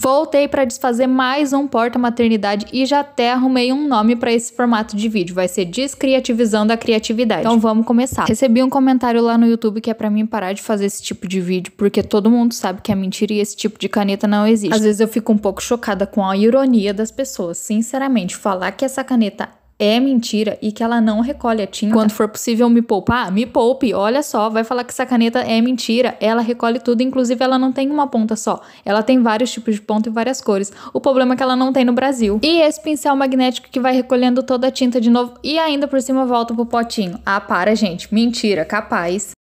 Voltei para desfazer mais um Porta Maternidade e já até arrumei um nome para esse formato de vídeo. Vai ser Descriativizando a Criatividade. Então vamos começar. Recebi um comentário lá no YouTube que é para mim parar de fazer esse tipo de vídeo, porque todo mundo sabe que é mentira e esse tipo de caneta não existe. Às vezes eu fico um pouco chocada com a ironia das pessoas. Sinceramente, falar que essa caneta é mentira e que ela não recolhe a tinta. Quando for possível me poupar, me poupe. Olha só, vai falar que essa caneta é mentira. Ela recolhe tudo, inclusive ela não tem uma ponta só. Ela tem vários tipos de ponta e várias cores. O problema é que ela não tem no Brasil. E esse pincel magnético que vai recolhendo toda a tinta de novo e ainda por cima volta pro potinho. Ah, para, gente. Mentira, capaz.